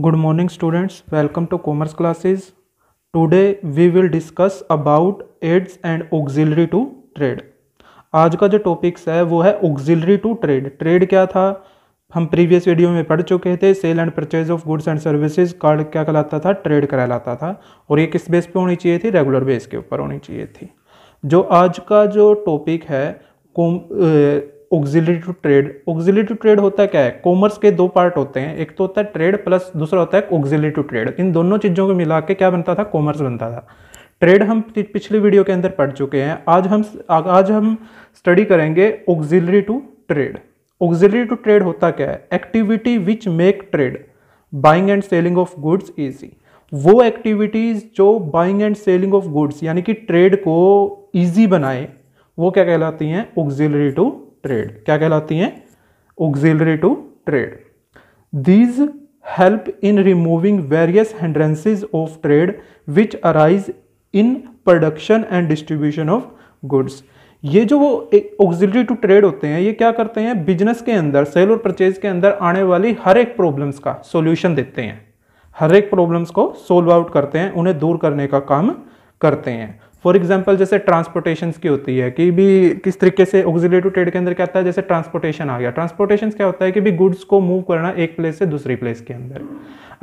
good morning students welcome to commerce classes today we will discuss about aids and auxiliary to trade आज का जो topics है वो है ऑक्सिलरी टू ट्रेड ट्रेड क्या था हम प्रीवियस वीडियो में पढ़ चुके थे sale and purchase of goods and services कार्ड क्या कहलाता था ट्रेड कहलाता था और ये किस बेस पे होनी चाहिए थी रेगुलर बेस के ऊपर होनी चाहिए थी जो आज का जो टॉपिक है auxiliary to trade auxiliary to trade होता है क्या है कॉमर्स के दो पार्ट होते हैं एक तो होता है ट्रेड प्लस दूसरा होता है ऑक्जिलरी टू ट्रेड इन दोनों चीज़ों को मिला के क्या बनता था कॉमर्स बनता था ट्रेड हम पिछली वीडियो के अंदर पढ़ चुके हैं आज हम आज हम स्टडी करेंगे auxiliary to trade auxiliary to trade होता क्या है activity which make trade buying and selling of goods easy वो एक्टिविटीज़ जो buying and selling of goods यानी कि ट्रेड को ईजी बनाए वो क्या कहलाती हैं ऑक्जिलरी टू ट्रेड क्या कहलाती हैं auxiliary to trade these help in removing various hindrances of trade which arise in production and distribution of goods ये जो वो ऑक्सिलरी टू ट्रेड होते हैं ये क्या करते हैं बिजनेस के अंदर सेल और परचेज के अंदर आने वाली हर एक प्रॉब्लम्स का सोल्यूशन देते हैं हर एक प्रॉब्लम्स को सोल्व आउट करते हैं उन्हें दूर करने का काम करते हैं फॉर एग्जाम्पल जैसे ट्रांसपोर्टेशन की होती है कि भी किस तरीके से ऑक्जिलेटिव ट्रेड के अंदर क्या आता है जैसे ट्रांसपोर्टेशन आ गया ट्रांसपोर्टेशन क्या होता है कि भी गुड्स को मूव करना एक प्लेस से दूसरी प्लेस के अंदर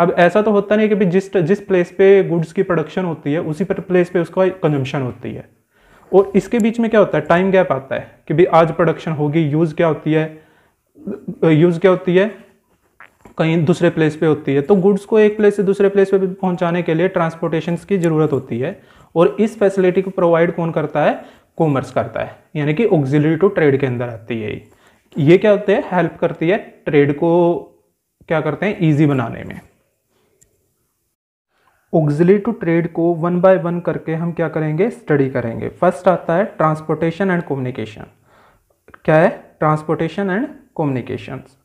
अब ऐसा तो होता नहीं कि भी जिस जिस प्लेस पे गुड्स की प्रोडक्शन होती है उसी पर प्लेस पे उसका कंजम्पशन होती है और इसके बीच में क्या होता है टाइम गैप आता है कि भाई आज प्रोडक्शन होगी यूज़ क्या होती है यूज़ क्या होती है कहीं दूसरे प्लेस पे होती है तो गुड्स को एक प्लेस से दूसरे प्लेस पे पहुंचाने के लिए ट्रांसपोर्टेशन की ज़रूरत होती है और इस फैसिलिटी को प्रोवाइड कौन करता है कॉमर्स करता है यानी कि ऑक्जिलरी टू ट्रेड के अंदर आती है ये क्या होता है हेल्प करती है ट्रेड को क्या करते हैं ईजी बनाने में ऑक्जिलरी टू ट्रेड को वन बाय वन करके हम क्या करेंगे स्टडी करेंगे फर्स्ट आता है ट्रांसपोर्टेशन एंड कम्युनिकेशन क्या है ट्रांसपोर्टेशन एंड कम्युनिकेशंस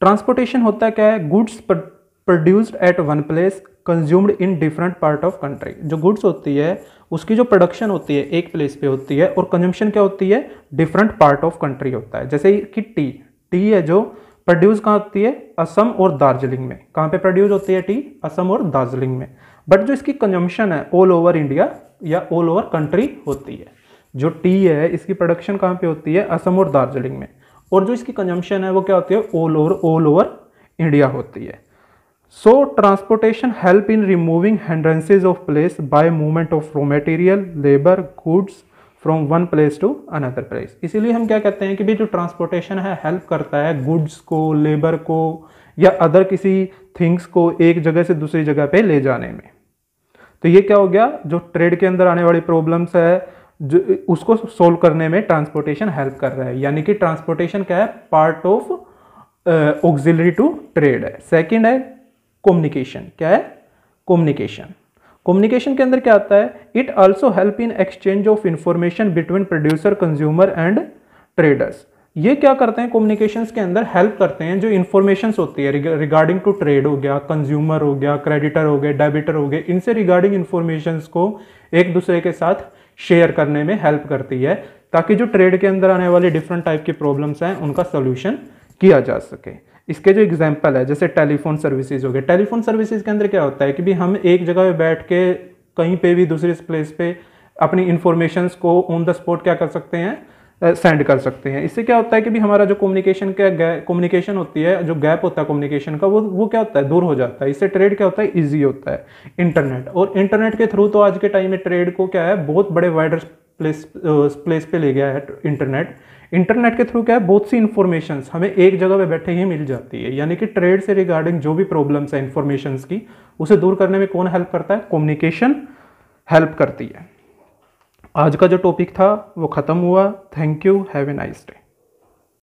ट्रांसपोर्टेशन होता है क्या है goods produced at one place consumed in different part of country जो गुड्स होती है उसकी जो प्रोडक्शन होती है एक प्लेस पे होती है और कंजम्पशन क्या होती है डिफरेंट पार्ट ऑफ कंट्री होता है जैसे कि टी टी है जो प्रोड्यूस कहाँ होती है असम और दार्जिलिंग में कहाँ पे प्रोड्यूस होती है टी असम और दार्जिलिंग में बट जो इसकी कंजम्पशन है ऑल ओवर इंडिया या ऑल ओवर कंट्री होती है जो टी है इसकी प्रोडक्शन कहाँ पे होती है असम और दार्जिलिंग में और जो इसकी कंजम्पशन है वो क्या होती है all over all over India होती है so transportation help in removing hindrances of place by movement of raw material labour goods from one place to another place इसीलिए हम क्या कहते हैं कि भाई जो ट्रांसपोर्टेशन है हेल्प करता है गुड्स को लेबर को या अदर किसी थिंग्स को एक जगह से दूसरी जगह पे ले जाने में तो ये क्या हो गया जो ट्रेड के अंदर आने वाली प्रॉब्लम्स है जो उसको सोल्व करने में ट्रांसपोर्टेशन हेल्प कर रहा है यानी कि ट्रांसपोर्टेशन क्या है part of auxiliary to trade है सेकेंड है कम्युनिकेशन क्या है कम्युनिकेशन कम्युनिकेशन के अंदर क्या आता है it also help in exchange of information between producer consumer and traders ये क्या करते हैं कम्युनिकेशन के अंदर हेल्प करते हैं जो इन्फॉर्मेशन होती है रिगार्डिंग टू ट्रेड हो गया कंज्यूमर हो गया क्रेडिटर हो गए डेबिटर हो गए इनसे रिगार्डिंग इन्फॉर्मेशन को एक दूसरे के साथ शेयर करने में हेल्प करती है ताकि जो ट्रेड के अंदर आने वाले डिफरेंट टाइप की प्रॉब्लम्स हैं उनका सोल्यूशन किया जा सके इसके जो एग्जाम्पल है जैसे टेलीफोन सर्विसेज हो गए टेलीफोन सर्विसेज के अंदर क्या होता है कि भी हम एक जगह पे बैठ के कहीं पे भी दूसरे प्लेस पे अपनी इन्फॉर्मेशन को ऑन द स्पॉट क्या कर सकते हैं सेंड कर सकते हैं इससे क्या होता है कि भी हमारा जो कम्युनिकेशन का कम्युनिकेशन होती है जो गैप होता है कम्युनिकेशन का वो वो क्या होता है दूर हो जाता है इससे ट्रेड क्या होता है ईजी होता है इंटरनेट और इंटरनेट के थ्रू तो आज के टाइम में ट्रेड को क्या है बहुत बड़े वाइडर प्लेस प्लेस पे ले गया है इंटरनेट इंटरनेट के थ्रू क्या है बहुत सी इन्फॉर्मेशन हमें एक जगह पे बैठे ही मिल जाती है यानी कि ट्रेड से रिगार्डिंग जो भी प्रॉब्लम्स है इन्फॉर्मेशन की उसे दूर करने में कौन हेल्प करता है कम्युनिकेशन हेल्प करती है आज का जो टॉपिक था वो ख़त्म हुआ thank you have a nice day